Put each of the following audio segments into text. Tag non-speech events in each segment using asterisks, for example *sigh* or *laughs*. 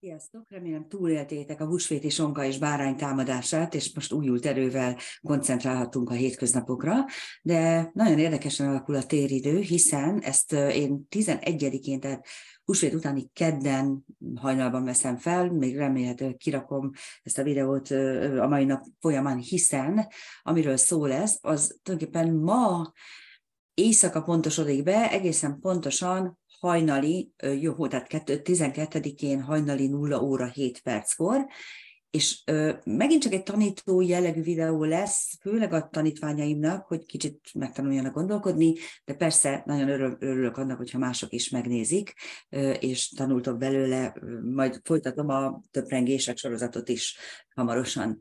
Sziasztok! Remélem túléltétek a húsvéti sonka és bárány támadását, és most újult erővel koncentrálhatunk a hétköznapokra, de nagyon érdekesen alakul a téridő, hiszen ezt én 11-én, tehát húsvét utáni kedden hajnalban veszem fel, még remélhetőleg kirakom ezt a videót a mai nap folyamán, hiszen amiről szó lesz, az tulajdonképpen ma éjszaka pontosodik be, egészen pontosan hajnali, jó, tehát 12-én hajnali 0 óra 7 perckor, és ö, megint csak egy tanító jellegű videó lesz, főleg a tanítványaimnak, hogy kicsit megtanuljanak gondolkodni, de persze nagyon örül, örülök annak, hogyha mások is megnézik, ö, és tanultok belőle, ö, majd folytatom a töprengések sorozatot is hamarosan.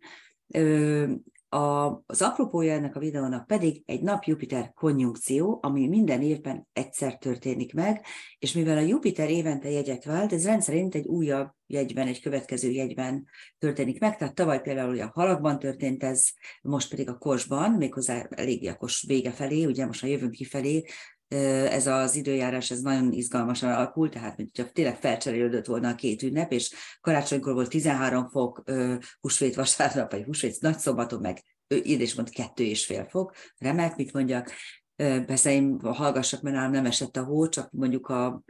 Ö, a, az apropója ennek a videónak pedig egy nap-Jupiter konjunkció, ami minden évben egyszer történik meg, és mivel a Jupiter évente jegyet vált, ez rendszerint egy újabb jegyben, egy következő jegyben történik meg, tehát tavaly például a halakban történt ez, most pedig a korsban, méghozzá elég a kos vége felé, ugye most a jövünk kifelé, ez az időjárás, ez nagyon izgalmasan alakult, tehát mint tényleg felcserélődött volna a két ünnep, és karácsonykor volt 13 fok, húsvét vasárnap, vagy húsvét szombaton, meg ide is mond kettő és fél fok, remek, mit mondjak, Persze én hallgassak, mert nálam nem esett a hó, csak mondjuk a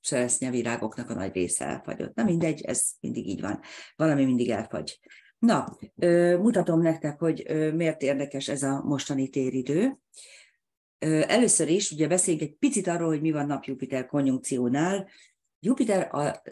cseresznyevirágoknak a nagy része elfagyott. Na mindegy, ez mindig így van. Valami mindig elfagy. Na, ö, mutatom nektek, hogy ö, miért érdekes ez a mostani téridő. Először is ugye beszéljünk egy picit arról, hogy mi van nap-Jupiter konjunkciónál. Jupiter a,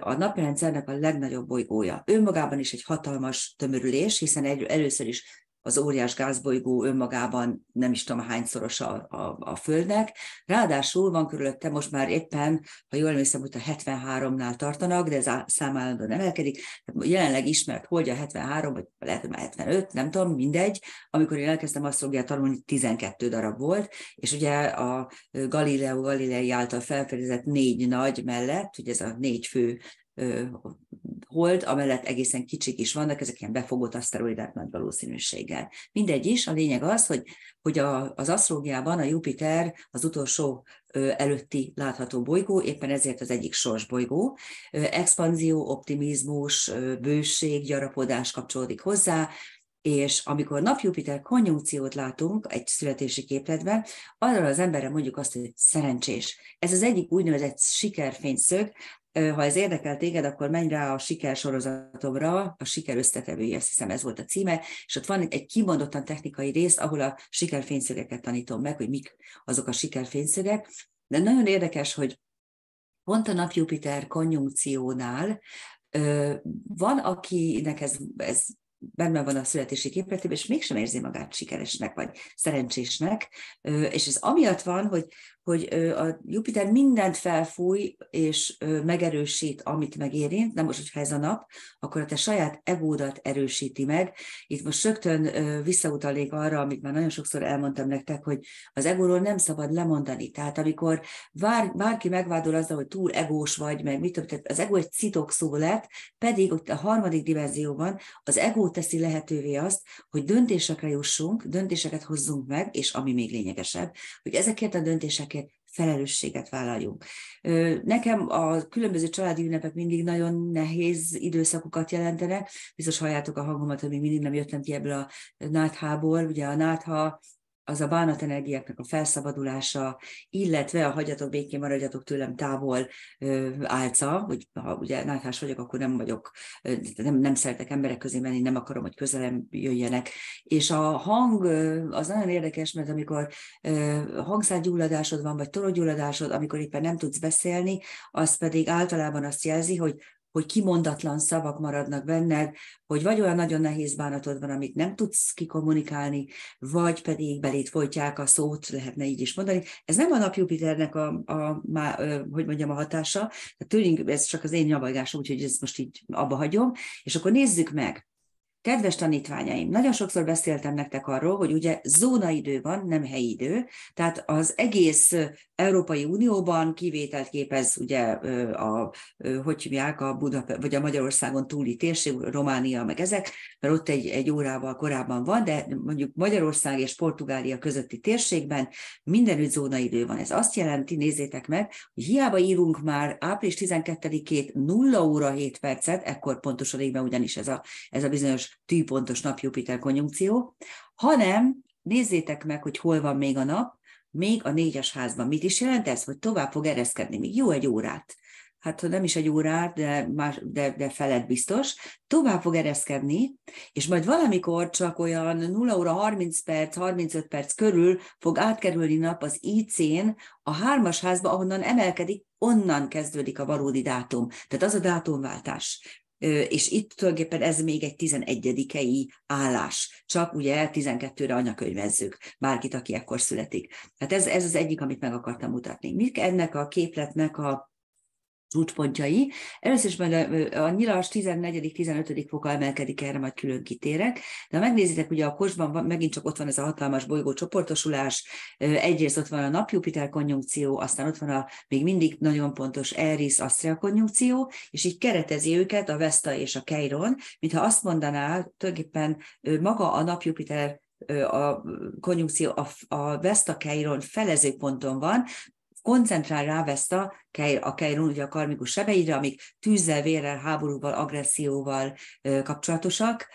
a naprendszernek a legnagyobb bolygója. Önmagában is egy hatalmas tömörülés, hiszen egy, először is az óriás gázbolygó önmagában nem is tudom hányszoros a, a, a Földnek. Ráadásul van körülötte most már éppen, ha jól emlékszem, hogy a 73-nál tartanak, de ez a szám állandóan emelkedik. Jelenleg ismert hogy a 73, vagy lehet, hogy már 75, nem tudom, mindegy. Amikor én elkezdtem azt asztrológiát tanulni, 12 darab volt, és ugye a Galileo Galilei által felfedezett négy nagy mellett, ugye ez a négy fő hold, amellett egészen kicsik is vannak, ezek ilyen befogott aszteroidák nagy valószínűséggel. Mindegy is, a lényeg az, hogy, hogy a, az asztrológiában a Jupiter az utolsó előtti látható bolygó, éppen ezért az egyik sors bolygó. Expanzió, optimizmus, bőség, gyarapodás kapcsolódik hozzá, és amikor nap-Jupiter konjunkciót látunk egy születési képletben, arra az emberre mondjuk azt, hogy szerencsés. Ez az egyik úgynevezett sikerfényszög, ha ez érdekel téged, akkor menj rá a siker sorozatomra, a siker összetevői, azt hiszem ez volt a címe, és ott van egy kimondottan technikai rész, ahol a fényszögeket tanítom meg, hogy mik azok a fényszögek. De nagyon érdekes, hogy pont a nap-Jupiter konjunkciónál van, akinek ez, ez benne van a születési képletében, és mégsem érzi magát sikeresnek vagy szerencsésnek, és ez amiatt van, hogy, hogy a Jupiter mindent felfúj és megerősít, amit megérint. Na most, hogyha ez a nap, akkor a te saját egódat erősíti meg. Itt most rögtön visszautalnék arra, amit már nagyon sokszor elmondtam nektek, hogy az egóról nem szabad lemondani. Tehát amikor bár, bárki megvádol azzal, hogy túl egós vagy, meg mit tehát az ego egy citok szó lett, pedig ott a harmadik dimenzióban az egó teszi lehetővé azt, hogy döntésekre jussunk, döntéseket hozzunk meg, és ami még lényegesebb, hogy ezekért a döntéseket gyerekért felelősséget vállaljunk. Nekem a különböző családi ünnepek mindig nagyon nehéz időszakokat jelentenek. Biztos halljátok a hangomat, hogy még mindig nem jöttem ki ebből a náthából. Ugye a nátha az a energiáknak a felszabadulása, illetve a hagyjatok békén, maradjatok tőlem távol ö, álca, hogy ha ugye náthás vagyok, akkor nem vagyok, nem, nem szeretek emberek közé menni, nem akarom, hogy közelem jöjjenek. És a hang az nagyon érdekes, mert amikor ö, hangszárgyulladásod van, vagy torogyulladásod, amikor éppen nem tudsz beszélni, az pedig általában azt jelzi, hogy hogy kimondatlan szavak maradnak benned, hogy vagy olyan nagyon nehéz bánatod van, amit nem tudsz kikommunikálni, vagy pedig belét folytják a szót, lehetne így is mondani. Ez nem a Jupiternek a, a, a, a hogy mondjam, a hatása, tehát tőlünk ez csak az én nyavajgásom, úgyhogy ezt most így abba hagyom, és akkor nézzük meg, Kedves tanítványaim, nagyon sokszor beszéltem nektek arról, hogy ugye zónaidő van, nem helyi idő, tehát az egész Európai Unióban kivételt képez ugye a, hogy hívják, a Budapest, vagy a Magyarországon túli térség, Románia, meg ezek, mert ott egy, egy órával korábban van, de mondjuk Magyarország és Portugália közötti térségben mindenütt zónaidő van. Ez azt jelenti, nézzétek meg, hogy hiába írunk már április 12-ét 0 óra 7 percet, ekkor pontosan égben ugyanis ez a, ez a bizonyos tűpontos nap-Jupiter konjunkció, hanem nézzétek meg, hogy hol van még a nap, még a négyes házban. Mit is jelent ez, hogy tovább fog ereszkedni, még jó egy órát hát nem is egy órát, de, más, de, de feled biztos, tovább fog ereszkedni, és majd valamikor csak olyan 0 óra 30 perc, 35 perc körül fog átkerülni nap az IC-n a hármas házba, ahonnan emelkedik, onnan kezdődik a valódi dátum. Tehát az a dátumváltás és itt tulajdonképpen ez még egy 11 állás, csak ugye 12-re anyakönyvezzük bárkit, aki ekkor születik. Hát ez, ez az egyik, amit meg akartam mutatni. Mik ennek a képletnek a, csúcspontjai. Először is majd a, a nyilas 14.-15. foka emelkedik, erre majd külön kitérek. De ha megnézitek, ugye a kosban van, megint csak ott van ez a hatalmas bolygó csoportosulás, egyrészt ott van a nap-Jupiter konjunkció, aztán ott van a még mindig nagyon pontos eris Astria konjunkció, és így keretezi őket a Vesta és a Keiron, mintha azt mondaná, tulajdonképpen maga a nap-Jupiter a konjunkció a, a Vesta Keiron felező ponton van, koncentrál rá ezt a, a Keiron, ugye a karmikus sebeire, amik tűzzel, vérrel, háborúval, agresszióval kapcsolatosak,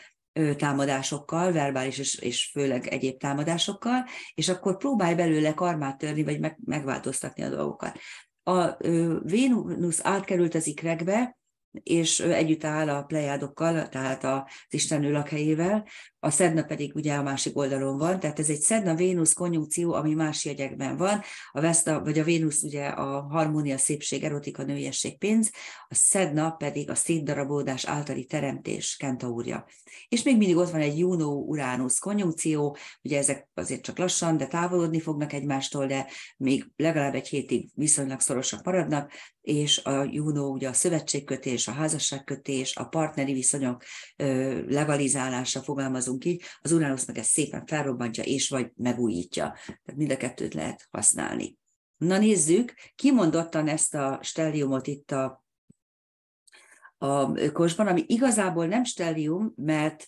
támadásokkal, verbális és, és főleg egyéb támadásokkal, és akkor próbálj belőle karmát törni, vagy meg, megváltoztatni a dolgokat. A Vénusz átkerült az ikrekbe, és együtt áll a plejádokkal, tehát az Istenő lakhelyével, a szedna pedig ugye a másik oldalon van, tehát ez egy szedna-vénusz konjunkció, ami más jegyekben van, a Veszta, vagy a Vénusz ugye a harmónia, szépség, erotika, nőiesség, pénz, a szedna pedig a szétdarabódás általi teremtés kentaúrja. És még mindig ott van egy Juno-Uránusz konjunkció, ugye ezek azért csak lassan, de távolodni fognak egymástól, de még legalább egy hétig viszonylag szorosak maradnak, és a Juno ugye a szövetségkötés, a házasságkötés, a partneri viszonyok legalizálása, fogalmazunk így, az Uranus meg ezt szépen felrobbantja és vagy megújítja. Tehát mind a kettőt lehet használni. Na nézzük, kimondottan ezt a stelliumot itt a, a kosban, ami igazából nem stellium, mert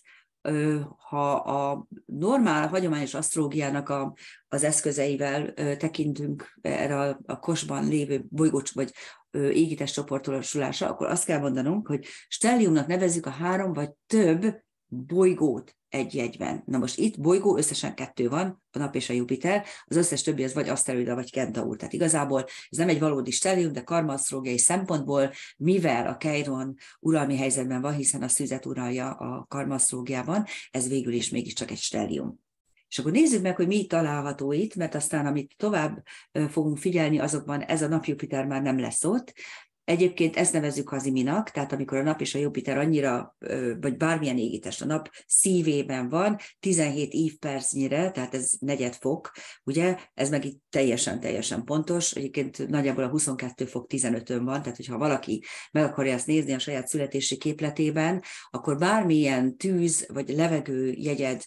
ha a normál, a hagyományos asztrológiának a, az eszközeivel tekintünk erre a, a kosban lévő bolygócs vagy égítés csoportosulása, akkor azt kell mondanunk, hogy stelliumnak nevezzük a három vagy több bolygót egy jegyben. Na most itt bolygó összesen kettő van, a nap és a Jupiter, az összes többi az vagy aszteroida, vagy kentaur. Tehát igazából ez nem egy valódi stellium, de karmasztrógiai szempontból, mivel a Keiron uralmi helyzetben van, hiszen a szüzet uralja a karmasztrógiában, ez végül is mégiscsak egy stellium. És akkor nézzük meg, hogy mi található itt, mert aztán, amit tovább fogunk figyelni, azokban ez a nap Jupiter már nem lesz ott, Egyébként ezt nevezzük haziminak, tehát amikor a nap és a Jupiter annyira, vagy bármilyen égítest a nap szívében van, 17 percnyire, tehát ez negyed fok, ugye, ez meg itt teljesen-teljesen pontos, egyébként nagyjából a 22 fok 15-ön van, tehát hogyha valaki meg akarja ezt nézni a saját születési képletében, akkor bármilyen tűz vagy levegő jegyed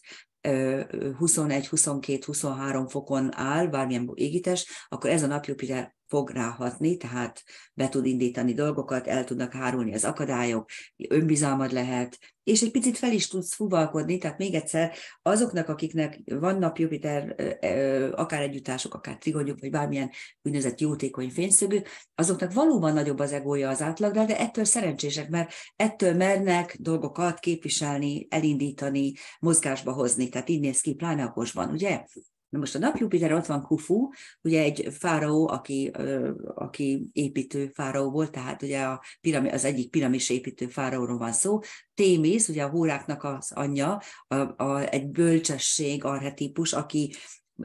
21, 22, 23 fokon áll, bármilyen égítés, akkor ez a nap Jupiter fog ráhatni, tehát be tud indítani dolgokat, el tudnak hárulni az akadályok, önbizalmad lehet, és egy picit fel is tudsz fuvalkodni, tehát még egyszer azoknak, akiknek van napjupiter, akár együttások, akár trigonyuk, vagy bármilyen úgynevezett jótékony fényszögű, azoknak valóban nagyobb az egója az átlagnál, de ettől szerencsések, mert ettől mernek dolgokat képviselni, elindítani, mozgásba hozni, tehát így néz ki, pláne a kosban, ugye? Na most a Jupiter ott van Kufu, ugye egy fáraó, aki, aki építő fáraó volt, tehát ugye a pirami, az egyik piramis építő fáraóról van szó. Témész, ugye a húráknak az anyja, a, a, egy bölcsesség arhetípus, aki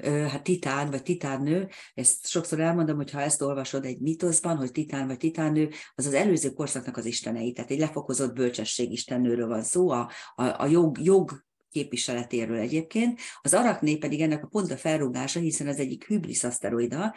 hát titán vagy titánő, ezt sokszor elmondom, hogy ha ezt olvasod egy mitoszban, hogy titán vagy titánő, az az előző korszaknak az istenei, tehát egy lefokozott bölcsesség istennőről van szó, a, a, a jog, jog képviseletéről egyébként. Az arakné pedig ennek a pont a felrúgása, hiszen az egyik hübris aszteroida,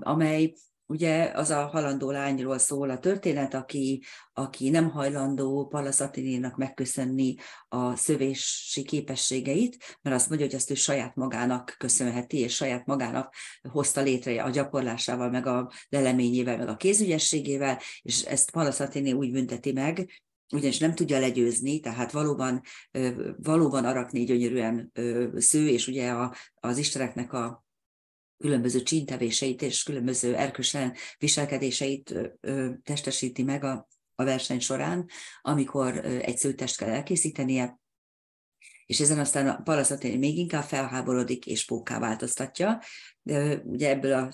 amely ugye az a halandó lányról szól a történet, aki, aki nem hajlandó palaszatinénak megköszönni a szövési képességeit, mert azt mondja, hogy azt ő saját magának köszönheti, és saját magának hozta létre a gyakorlásával, meg a leleményével, meg a kézügyességével, és ezt palaszatiné úgy bünteti meg, ugyanis nem tudja legyőzni, tehát valóban, valóban arakni gyönyörűen sző, és ugye a, az isteneknek a különböző csíntevéseit és különböző erkösen viselkedéseit testesíti meg a, a verseny során, amikor egy szőtest kell elkészítenie, és ezen aztán a palaszatén még inkább felháborodik és pókká változtatja, de ugye ebből a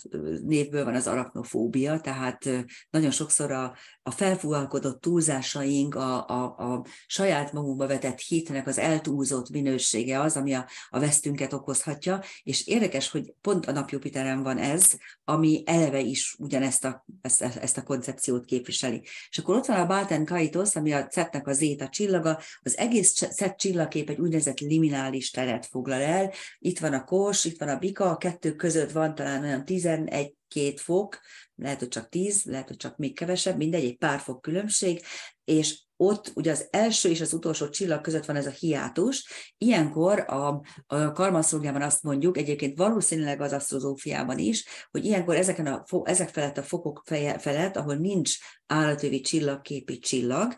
névből van az arachnofóbia, tehát nagyon sokszor a, a felfúvalkodott túlzásaink, a, a, a saját magunkba vetett hitnek az eltúlzott minősége az, ami a, a vesztünket okozhatja, és érdekes, hogy pont a napjupiteren van ez, ami eleve is ugyanezt a, ezt, ezt a koncepciót képviseli. És akkor ott van a Balten Kaitos, ami a Cetnek a zéta csillaga, az egész Cet csillagkép egy úgynevezett liminális teret foglal el, itt van a kors, itt van a bika, a kettő között között van talán olyan 11-2 fok, lehet, hogy csak 10, lehet, hogy csak még kevesebb, mindegy, egy pár fok különbség, és ott ugye az első és az utolsó csillag között van ez a hiátus. Ilyenkor a, a karmaszolgában azt mondjuk, egyébként valószínűleg az asztrozófiában is, hogy ilyenkor ezeken a, ezek felett a fokok felett, ahol nincs állatövi csillagképi csillag,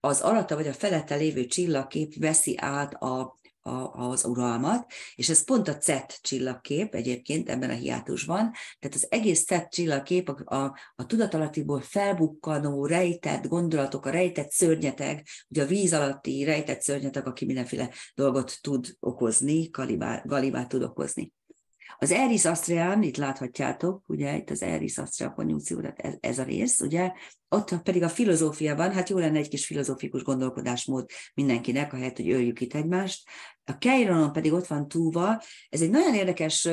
az alatta vagy a felette lévő csillagkép veszi át a a, az uralmat, és ez pont a CET csillagkép egyébként ebben a hiátusban, tehát az egész CET csillagkép a, a, a tudatalattiból felbukkanó, rejtett gondolatok, a rejtett szörnyetek, ugye a víz alatti rejtett szörnyetek, aki mindenféle dolgot tud okozni, galibát, galibát tud okozni. Az Eris Astrián, itt láthatjátok, ugye itt az Eris Astria tehát ez, ez a rész, ugye, ott pedig a filozófiában, hát jó lenne egy kis filozófikus gondolkodásmód mindenkinek, ahelyett, hogy öljük itt egymást, a Keironon pedig ott van Túva, ez egy nagyon érdekes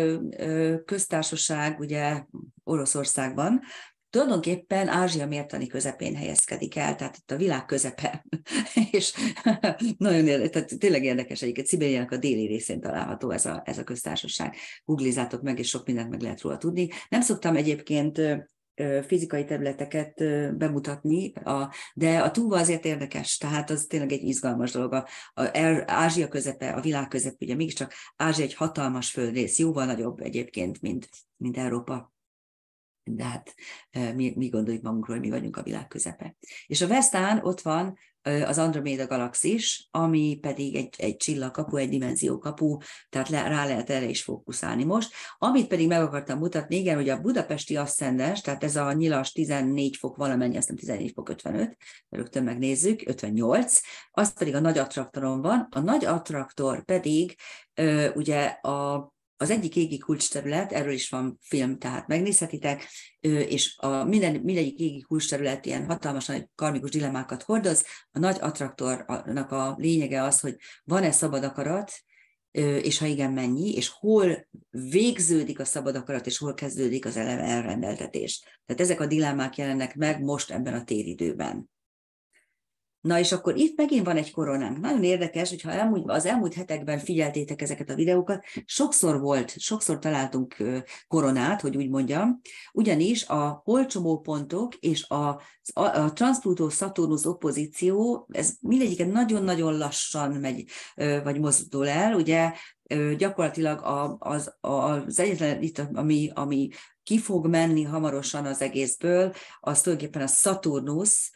köztársaság, ugye Oroszországban, tulajdonképpen Ázsia mértani közepén helyezkedik el, tehát itt a világ közepe, *laughs* és *laughs* nagyon érdekes, tehát tényleg érdekes egyiket, Szibériának a déli részén található ez a, ez a köztársaság. Googlizátok meg, és sok mindent meg lehet róla tudni. Nem szoktam egyébként fizikai területeket bemutatni, a, de a túva azért érdekes, tehát az tényleg egy izgalmas dolog. A, a, Ázsia közepe, a világ közepe, ugye mégiscsak Ázsia egy hatalmas földrész, jóval nagyobb egyébként, mint, mint Európa de hát mi, mi gondoljuk magunkról, mi vagyunk a világ közepe. És a Vesztán ott van az Andromeda galaxis, ami pedig egy, egy csillagkapu, egy dimenziókapu, tehát le, rá lehet erre is fókuszálni most. Amit pedig meg akartam mutatni, igen, hogy a budapesti asszendes, tehát ez a nyilas 14 fok valamennyi, azt nem 14 fok 55, rögtön megnézzük, 58, az pedig a nagy attraktoron van, a nagy attraktor pedig ugye a az egyik égi kulcsterület, erről is van film, tehát megnézhetitek, és a minden, mindegyik égi kulcsterület ilyen hatalmas nagy karmikus dilemmákat hordoz. A nagy attraktornak a lényege az, hogy van-e szabad akarat, és ha igen, mennyi, és hol végződik a szabad akarat, és hol kezdődik az elrendeltetés. Tehát ezek a dilemmák jelennek meg most ebben a téridőben. Na és akkor itt megint van egy koronánk. Nagyon érdekes, hogyha elmúlt, az elmúlt hetekben figyeltétek ezeket a videókat, sokszor volt, sokszor találtunk koronát, hogy úgy mondjam, ugyanis a holcsomópontok és a, a, a transzplutó szaturnusz opozíció, ez mindegyike nagyon-nagyon lassan megy, vagy mozdul el, ugye gyakorlatilag a, az, az egyetlen, itt, ami, ami ki fog menni hamarosan az egészből, az tulajdonképpen a Szaturnusz,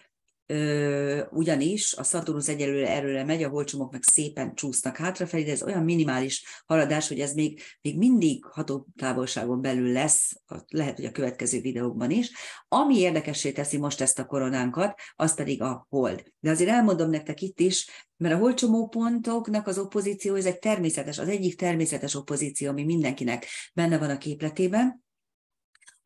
ugyanis a Szaturnusz egyelőre erőre megy, a holcsomok meg szépen csúsznak hátrafelé, de ez olyan minimális haladás, hogy ez még, még mindig ható távolságon belül lesz, lehet, hogy a következő videókban is. Ami érdekessé teszi most ezt a koronánkat, az pedig a hold. De azért elmondom nektek itt is, mert a pontoknak az opozíció, ez egy természetes, az egyik természetes opozíció, ami mindenkinek benne van a képletében,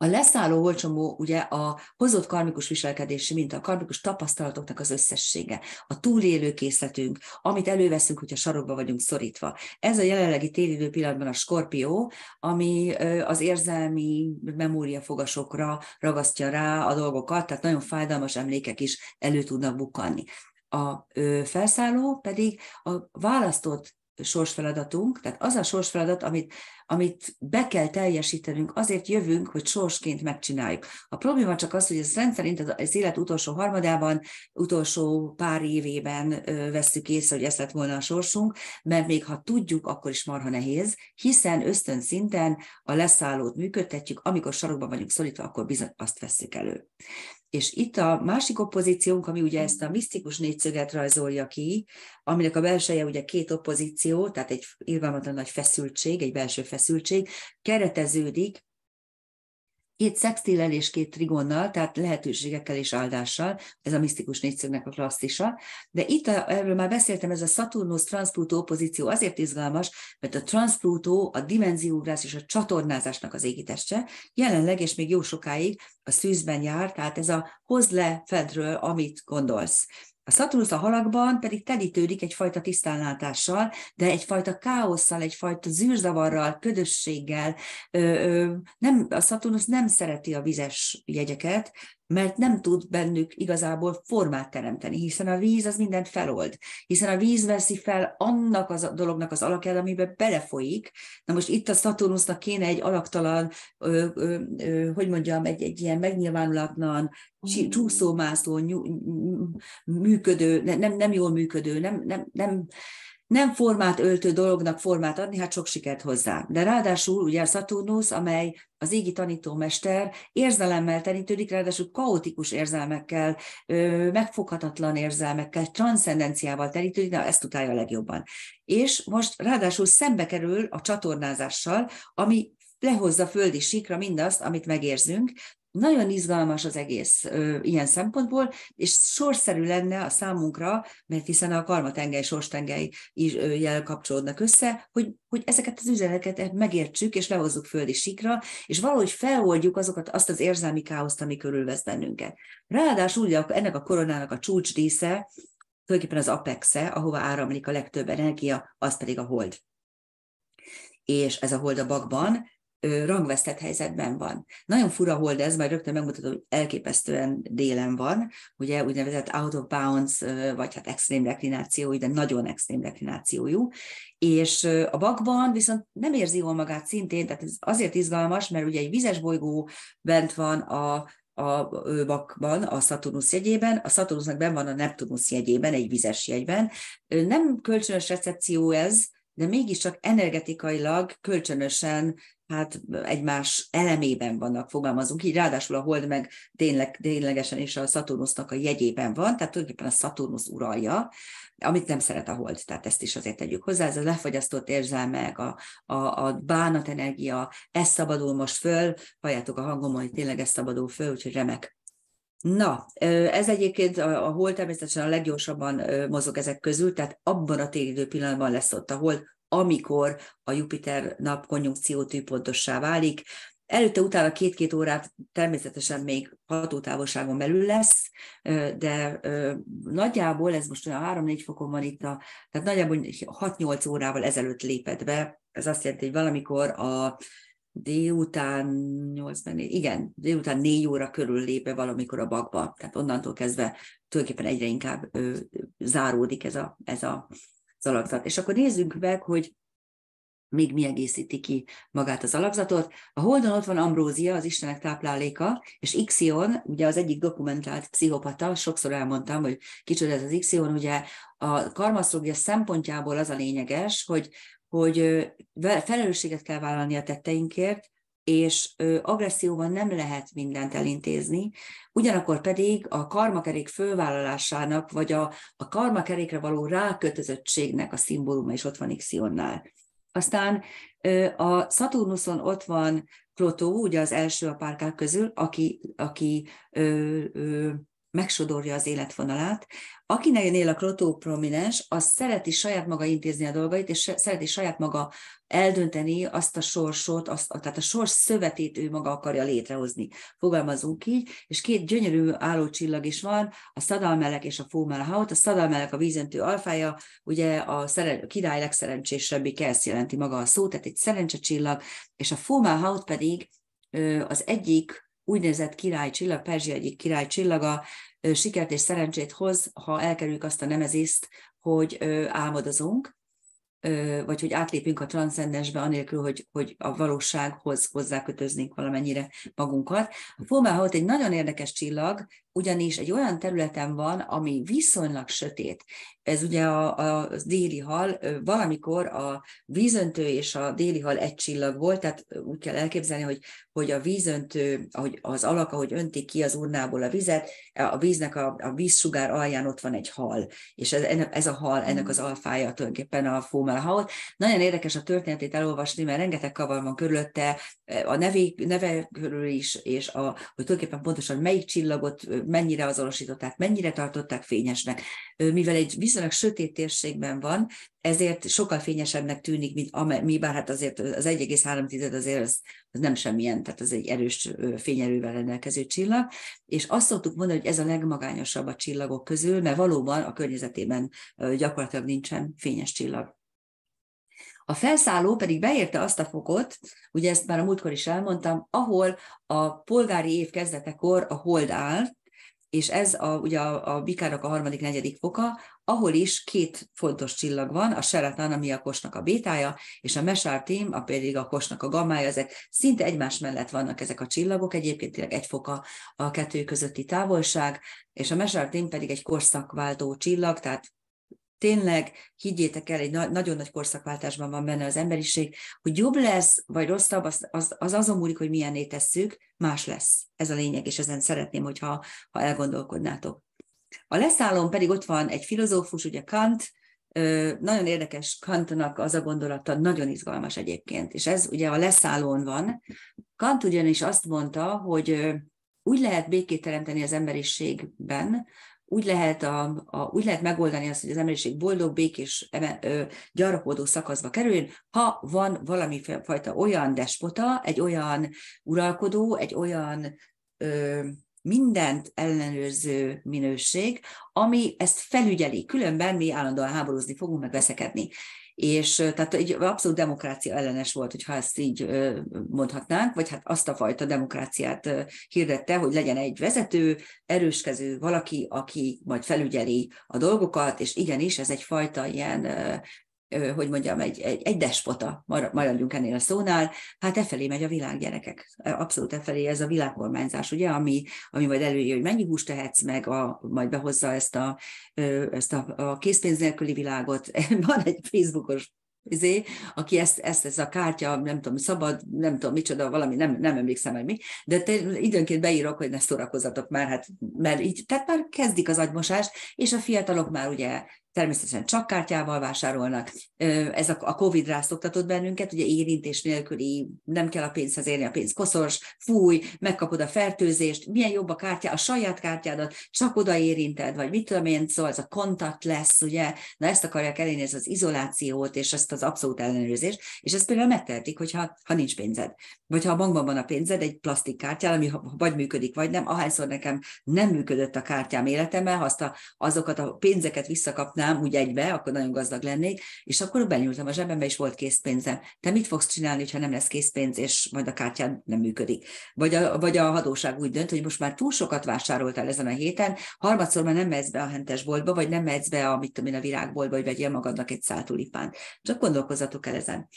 a leszálló holcsomó ugye a hozott karmikus viselkedési mint a karmikus tapasztalatoknak az összessége, a túlélő készletünk, amit előveszünk, hogyha sarokba vagyunk szorítva. Ez a jelenlegi télidő pillanatban a skorpió, ami az érzelmi memóriafogasokra ragasztja rá a dolgokat, tehát nagyon fájdalmas emlékek is elő tudnak bukkanni. A felszálló pedig a választott sorsfeladatunk, tehát az a sorsfeladat, amit amit be kell teljesítenünk, azért jövünk, hogy sorsként megcsináljuk. A probléma csak az, hogy ez rendszerint az élet utolsó harmadában, utolsó pár évében vesszük észre, hogy ez lett volna a sorsunk, mert még ha tudjuk, akkor is marha nehéz, hiszen ösztön szinten a leszállót működtetjük, amikor sarokban vagyunk szorítva, akkor bizony azt veszük elő. És itt a másik oppozíciónk, ami ugye ezt a misztikus négyszöget rajzolja ki, aminek a belseje ugye két oppozíció, tehát egy irgalmatlan nagy feszültség, egy belső feszültség, feszültség kereteződik két szextillel és két trigonnal, tehát lehetőségekkel és áldással, ez a misztikus négyszögnek a klasszisa, de itt a, erről már beszéltem, ez a Saturnus transpluto pozíció azért izgalmas, mert a transpluto a dimenziógrász és a csatornázásnak az égiteste, jelenleg és még jó sokáig a szűzben jár, tehát ez a hozd le fedről, amit gondolsz. A Szaturnusz a halakban pedig telítődik egyfajta tisztánlátással, de egyfajta káosszal, egyfajta zűrzavarral, ködösséggel. Ö, ö, nem, a Szaturnusz nem szereti a vizes jegyeket, mert nem tud bennük igazából formát teremteni, hiszen a víz az mindent felold, hiszen a víz veszi fel annak az a dolognak az alakját, amiben belefolyik. Na most itt a Saturnusnak kéne egy alaktalan, ö, ö, ö, hogy mondjam, egy, egy ilyen megnyilvánulatlan, mm. csúszómászó, nyú, működő, nem, nem jól működő, nem, nem, nem nem formát öltő dolognak formát adni, hát sok sikert hozzá. De ráadásul ugye a Szaturnusz, amely az égi tanítómester érzelemmel terítődik, ráadásul kaotikus érzelmekkel, ö, megfoghatatlan érzelmekkel, transzendenciával terítődik, de ezt utálja a legjobban. És most ráadásul szembe kerül a csatornázással, ami lehozza földi síkra mindazt, amit megérzünk, nagyon izgalmas az egész ö, ilyen szempontból, és sorszerű lenne a számunkra, mert hiszen a karmatengely, sorstengely is ö, jel kapcsolódnak össze, hogy, hogy ezeket az üzeneteket megértsük, és lehozzuk földi sikra, és valahogy feloldjuk azokat, azt az érzelmi káoszt, ami körülvesz bennünket. Ráadásul ugye ennek a koronának a csúcs része, tulajdonképpen az apexe, ahova áramlik a legtöbb energia, az pedig a hold. És ez a hold a bakban, rangvesztett helyzetben van. Nagyon fura hold ez, majd rögtön megmutatom, hogy elképesztően délen van, ugye úgynevezett out of bounds, vagy hát extrém deklináció, de nagyon extrém deklinációjú, és a bakban viszont nem érzi jól magát szintén, tehát ez azért izgalmas, mert ugye egy vizes bolygó bent van a a bakban, a Szaturnusz jegyében, a Szaturnusznak ben van a Neptunusz jegyében, egy vizes jegyben. Nem kölcsönös recepció ez, de mégiscsak energetikailag kölcsönösen hát egymás elemében vannak, fogalmazunk így, ráadásul a hold meg tényleg, ténylegesen és a Szaturnusznak a jegyében van, tehát tulajdonképpen a Szaturnusz uralja, amit nem szeret a hold, tehát ezt is azért tegyük hozzá, ez a lefogyasztott érzelmek, a, a, a bánat energia, ez szabadul most föl, halljátok a hangom, hogy tényleg ez szabadul föl, úgyhogy remek. Na, ez egyébként a, a hold természetesen a leggyorsabban mozog ezek közül, tehát abban a téridő pillanatban lesz ott a hold, amikor a Jupiter nap konjunkció tűpontossá válik. Előtte utána két-két órát természetesen még hatótávolságon belül lesz, de nagyjából ez most olyan 3-4 fokon van itt, a, tehát nagyjából 6-8 órával ezelőtt lépett be. Ez azt jelenti, hogy valamikor a délután 84, igen, délután 4 óra körül be valamikor a bakba, tehát onnantól kezdve tulajdonképpen egyre inkább ö, záródik ez a, ez a az alakzat. És akkor nézzünk meg, hogy még mi egészíti ki magát az alakzatot. A Holdon ott van Ambrózia, az Istenek tápláléka, és Ixion, ugye az egyik dokumentált pszichopata, sokszor elmondtam, hogy kicsoda ez az Ixion, ugye a karmasztrógia szempontjából az a lényeges, hogy, hogy felelősséget kell vállalni a tetteinkért, és agresszióval nem lehet mindent elintézni, ugyanakkor pedig a karmakerék fölvállalásának, vagy a, a karmakerékre való rákötözöttségnek a szimbóluma is ott van Ixionnál. Aztán a Saturnuson ott van Plotó, ugye az első a párkák közül, aki, aki ö, ö, megsodorja az életvonalát. Aki él a krotóprominens, az szereti saját maga intézni a dolgait, és szereti saját maga eldönteni azt a sorsot, azt, tehát a sors szövetét ő maga akarja létrehozni. Fogalmazunk így, és két gyönyörű csillag is van, a szadalmelek és a fómelhaut. A szadalmelek a vízöntő alfája, ugye a, szeren- a király legszerencsésebbi ezt jelenti maga a szó, tehát egy szerencsecsillag, és a fómelhaut pedig az egyik úgynevezett királycsillag, Perzsia egyik királycsillaga, sikert és szerencsét hoz, ha elkerüljük azt a nemezést, hogy álmodozunk, vagy hogy átlépünk a transzcendensbe, anélkül, hogy, hogy a valósághoz hozzákötöznénk valamennyire magunkat. A Fómeha egy nagyon érdekes csillag, ugyanis egy olyan területen van, ami viszonylag sötét. Ez ugye a, a déli hal, valamikor a vízöntő és a déli hal egy csillag volt, tehát úgy kell elképzelni, hogy hogy a vízöntő, ahogy az alak, ahogy önti ki az urnából a vizet, a víznek a, a vízsugár alján ott van egy hal, és ez, ez a hal, ennek mm. az alfája tulajdonképpen a fómel hal. Nagyon érdekes a történetét elolvasni, mert rengeteg kavar van körülötte, a nevé, neve körül is, és a, hogy tulajdonképpen pontosan melyik csillagot mennyire azonosították, mennyire tartották fényesnek mivel egy viszonylag sötét térségben van, ezért sokkal fényesebbnek tűnik, mint mi, bár hát azért az 1,3 azért az, az nem semmilyen, tehát az egy erős fényerővel rendelkező csillag, és azt szoktuk mondani, hogy ez a legmagányosabb a csillagok közül, mert valóban a környezetében gyakorlatilag nincsen fényes csillag. A felszálló pedig beérte azt a fokot, ugye ezt már a múltkor is elmondtam, ahol a polgári év kezdetekor a hold áll, és ez a, ugye a, a bikárok a harmadik, negyedik foka, ahol is két fontos csillag van, a seratán, ami a kosnak a bétája, és a mesártém, a pedig a kosnak a gammája, ezek szinte egymás mellett vannak ezek a csillagok, egyébként tényleg egy foka a kettő közötti távolság, és a mesártém pedig egy korszakváltó csillag, tehát tényleg higgyétek el, egy na- nagyon nagy korszakváltásban van benne az emberiség, hogy jobb lesz, vagy rosszabb, az, az, az azon múlik, hogy milyenné tesszük, más lesz. Ez a lényeg, és ezen szeretném, hogyha ha elgondolkodnátok. A leszállón pedig ott van egy filozófus, ugye Kant, nagyon érdekes Kantnak az a gondolata, nagyon izgalmas egyébként, és ez ugye a leszállón van. Kant ugyanis azt mondta, hogy úgy lehet békét teremteni az emberiségben, úgy lehet, a, a, úgy lehet megoldani azt, hogy az emberiség boldog, békés, eme, ö, gyarapodó szakaszba kerüljön, ha van valami fajta olyan despota, egy olyan uralkodó, egy olyan ö, mindent ellenőrző minőség, ami ezt felügyeli, különben mi állandóan háborúzni fogunk, meg veszekedni és tehát egy abszolút demokrácia ellenes volt, hogyha ezt így mondhatnánk, vagy hát azt a fajta demokráciát hirdette, hogy legyen egy vezető, erőskező valaki, aki majd felügyeli a dolgokat, és igenis ez egyfajta ilyen hogy mondjam, egy, egy, egy despota, maradjunk ennél a szónál, hát e felé megy a világ gyerekek. E, abszolút e felé ez a világkormányzás, ugye, ami, ami majd előjön, hogy mennyi húst tehetsz meg, a, majd behozza ezt a, ezt a, a készpénz nélküli világot. *laughs* Van egy Facebookos izé, aki ezt, ezt, ez a kártya, nem tudom, szabad, nem tudom, micsoda, valami, nem, nem emlékszem, hogy mi, de te, időnként beírok, hogy ne szórakozzatok már, hát, mert így, tehát már kezdik az agymosás, és a fiatalok már ugye természetesen csak kártyával vásárolnak. Ez a Covid rászoktatott bennünket, ugye érintés nélküli, nem kell a pénzhez érni, a pénz koszos, fúj, megkapod a fertőzést, milyen jobb a kártya, a saját kártyádat csak oda érinted, vagy mit tudom én, szóval ez a kontakt lesz, ugye, na ezt akarják elérni, ez az izolációt, és ezt az abszolút ellenőrzést, és ezt például megtehetik, hogyha ha nincs pénzed, vagy ha a bankban van a pénzed egy plastikkártyán, ami vagy működik, vagy nem, ahányszor nekem nem működött a kártyám életemben, ha azt a, azokat a pénzeket visszakap kapnám úgy egybe, akkor nagyon gazdag lennék, és akkor benyúltam a zsebembe, és volt készpénzem. Te mit fogsz csinálni, ha nem lesz készpénz, és majd a kártyád nem működik? Vagy a, vagy a hadóság úgy dönt, hogy most már túl sokat vásároltál ezen a héten, harmadszor már nem mehetsz be a hentesboltba, vagy nem mehetsz be a, mit tudom én, a virágboltba, hogy vegyél magadnak egy szál tulipánt. Csak gondolkozzatok el ezen.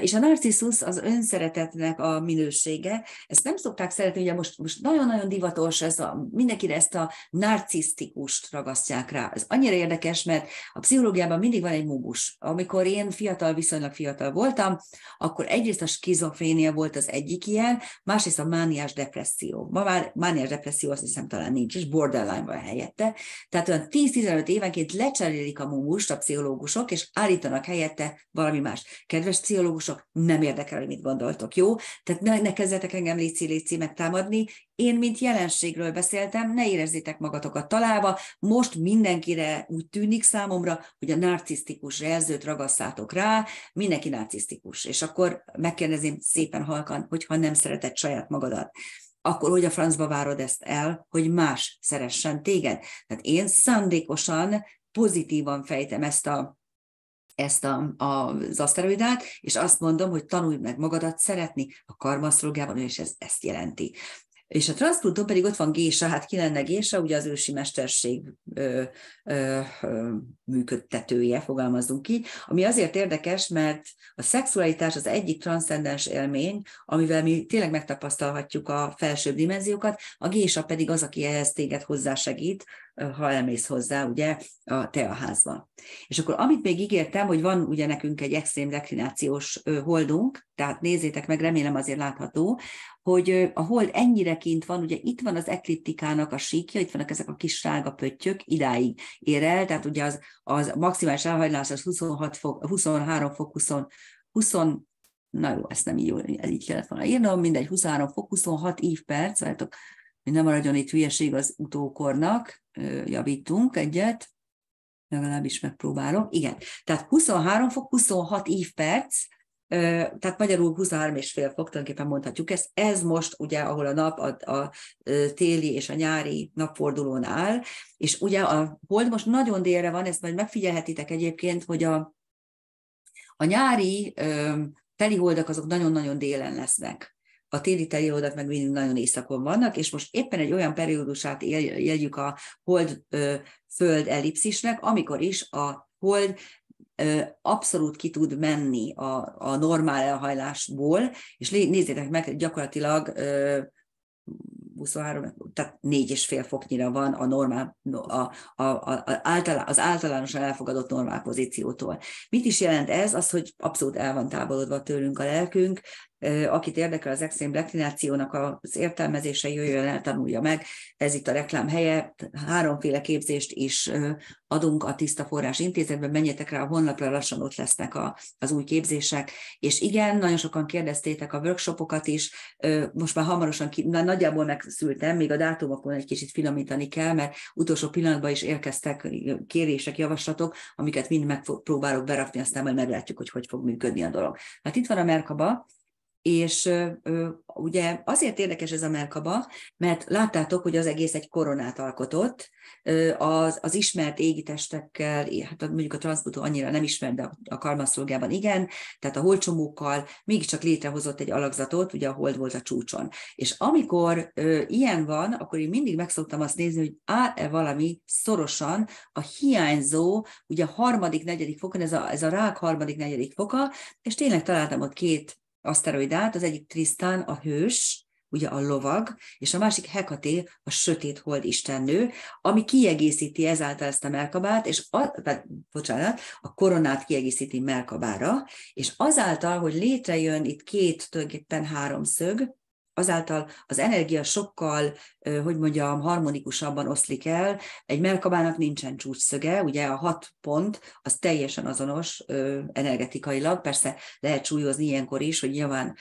És a narcisszus az önszeretetnek a minősége. Ezt nem szokták szeretni, ugye most, most nagyon-nagyon divatos, ez a, mindenkire ezt a narcisztikust ragasztják rá. Ez annyira érdekes, mert a pszichológiában mindig van egy mugus. Amikor én fiatal, viszonylag fiatal voltam, akkor egyrészt a skizofrénia volt az egyik ilyen, másrészt a mániás depresszió. Ma már mániás depresszió azt hiszem talán nincs, és borderline van helyette. Tehát olyan 10-15 évenként lecserélik a mugust a pszichológusok, és állítanak helyette valami más. Kedves pszichológus, pszichológusok, nem érdekel, hogy mit gondoltok, jó? Tehát ne, ne kezdjetek engem léci léci megtámadni, én, mint jelenségről beszéltem, ne érezzétek magatokat találva, most mindenkire úgy tűnik számomra, hogy a narcisztikus jelzőt ragasszátok rá, mindenki narcisztikus, és akkor megkérdezem szépen halkan, hogyha nem szereted saját magadat akkor hogy a francba várod ezt el, hogy más szeressen téged? Tehát én szándékosan pozitívan fejtem ezt a ezt a, a, az aszteroidát, és azt mondom, hogy tanulj meg magadat szeretni, a karmaszolgában és ez ezt jelenti. És a transzpluton pedig ott van Gésa, hát ki lenne Gésa, ugye az ősi mesterség ö, ö, működtetője, fogalmazunk ki, ami azért érdekes, mert a szexualitás az egyik transzcendens élmény, amivel mi tényleg megtapasztalhatjuk a felsőbb dimenziókat, a Gésa pedig az, aki ehhez téged hozzásegít, ha elmész hozzá, ugye, a teaházba. És akkor amit még ígértem, hogy van ugye nekünk egy extrém deklinációs holdunk, tehát nézzétek meg, remélem azért látható, hogy a hold ennyire kint van, ugye itt van az ekliptikának a síkja, itt vannak ezek a kis sárga pöttyök, idáig ér el, tehát ugye az, az maximális elhajlás az 26 fok, 23 fok, 20, 20 na jó, ezt nem így, jól, így kellett volna írnom, mindegy, 23 fok, 26 év perc, várjátok, hogy nem maradjon itt hülyeség az utókornak, javítunk egyet, legalábbis megpróbálom. Igen, tehát 23 fok, 26 évperc, tehát magyarul 23 és fél fok, tulajdonképpen mondhatjuk ezt. Ez most ugye, ahol a nap a, a téli és a nyári napfordulón áll, és ugye a hold most nagyon délre van, ezt majd megfigyelhetitek egyébként, hogy a, a nyári holdak azok nagyon-nagyon délen lesznek a téli periódat meg mindig nagyon éjszakon vannak, és most éppen egy olyan periódusát jegyük a hold-föld ellipszisnek, amikor is a hold abszolút ki tud menni a, a normál elhajlásból, és nézzétek meg, gyakorlatilag 23, tehát négy és fél foknyira van a normál, a, a, a, általá, az általánosan elfogadott normál pozíciótól. Mit is jelent ez? Az, hogy abszolút el van távolodva tőlünk a lelkünk, akit érdekel az extrém deklinációnak az értelmezése, jöjjön el, tanulja meg. Ez itt a reklám helye. Háromféle képzést is adunk a Tiszta Forrás Intézetben, menjetek rá a honlapra, lassan ott lesznek a, az új képzések. És igen, nagyon sokan kérdeztétek a workshopokat is, most már hamarosan, ki, már nagyjából megszültem, még a dátumokon egy kicsit finomítani kell, mert utolsó pillanatban is érkeztek kérések, javaslatok, amiket mind megpróbálok berakni, aztán majd meglátjuk, hogy hogy fog működni a dolog. Hát itt van a Merkaba, és ö, ugye azért érdekes ez a melkaba, mert láttátok, hogy az egész egy koronát alkotott, ö, az, az ismert égitestekkel, hát mondjuk a transzbutó annyira nem ismert, de a karmaszolgában igen, tehát a holcsomókkal mégiscsak létrehozott egy alakzatot, ugye a hold volt a csúcson. És amikor ö, ilyen van, akkor én mindig megszoktam azt nézni, hogy áll-e valami szorosan a hiányzó, ugye a harmadik, negyedik fokon, ez a, ez a rák harmadik, negyedik foka, és tényleg találtam ott két aszteroidát, az egyik Trisztán a hős, ugye a lovag, és a másik Hekaté, a sötét hold istennő, ami kiegészíti ezáltal ezt a melkabát, és a, tehát, bocsánat, a koronát kiegészíti melkabára, és azáltal, hogy létrejön itt két, tulajdonképpen háromszög, azáltal az energia sokkal, hogy mondjam, harmonikusabban oszlik el. Egy melkabának nincsen csúcsszöge, ugye a hat pont az teljesen azonos energetikailag, persze lehet súlyozni ilyenkor is, hogy nyilván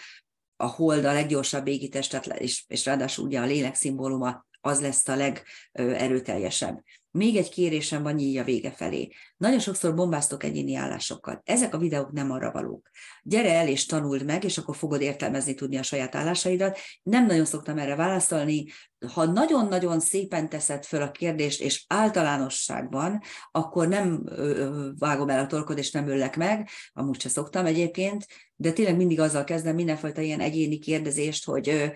a hold a leggyorsabb égítest, és, és ráadásul ugye a lélek szimbóluma az lesz a legerőteljesebb. Még egy kérésem van így a vége felé. Nagyon sokszor bombáztok egyéni állásokkal. Ezek a videók nem arra valók. Gyere el és tanuld meg, és akkor fogod értelmezni tudni a saját állásaidat. Nem nagyon szoktam erre válaszolni. Ha nagyon-nagyon szépen teszed föl a kérdést, és általánosságban, akkor nem vágom el a torkod, és nem öllek meg, amúgy se szoktam egyébként, de tényleg mindig azzal kezdem mindenfajta ilyen egyéni kérdezést, hogy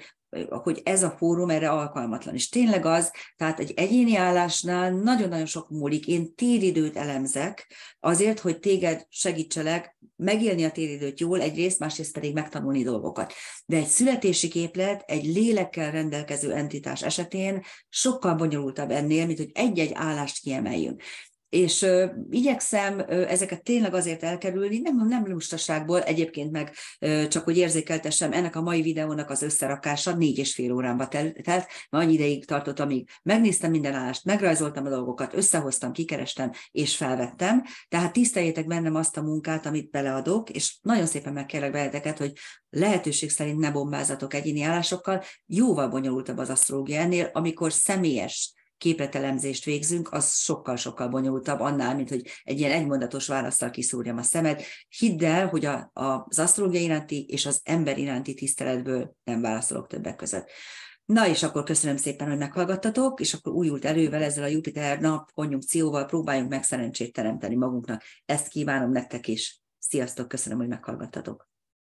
hogy ez a fórum erre alkalmatlan. És tényleg az, tehát egy egyéni állásnál nagyon-nagyon sok múlik. Én téridőt elemzek azért, hogy téged segítselek megélni a téridőt jól egyrészt, másrészt pedig megtanulni dolgokat. De egy születési képlet egy lélekkel rendelkező entitás esetén sokkal bonyolultabb ennél, mint hogy egy-egy állást kiemeljünk és ö, igyekszem ö, ezeket tényleg azért elkerülni, nem, nem lustaságból, egyébként meg ö, csak hogy érzékeltessem, ennek a mai videónak az összerakása négy és fél órámba telt, telt mert annyi ideig tartott, amíg megnéztem minden állást, megrajzoltam a dolgokat, összehoztam, kikerestem és felvettem, tehát tiszteljétek bennem azt a munkát, amit beleadok, és nagyon szépen megkérlek beleteket, hogy lehetőség szerint ne bombázatok egyéni állásokkal, jóval bonyolultabb az asztrológia ennél, amikor személyes képletelemzést végzünk, az sokkal-sokkal bonyolultabb annál, mint hogy egy ilyen egymondatos választal kiszúrjam a szemet. Hidd el, hogy a, a, az asztrológia iránti és az ember iránti tiszteletből nem válaszolok többek között. Na és akkor köszönöm szépen, hogy meghallgattatok, és akkor újult elővel ezzel a Jupiter nap konjunkcióval próbáljunk meg szerencsét teremteni magunknak. Ezt kívánom nektek is. Sziasztok, köszönöm, hogy meghallgattatok.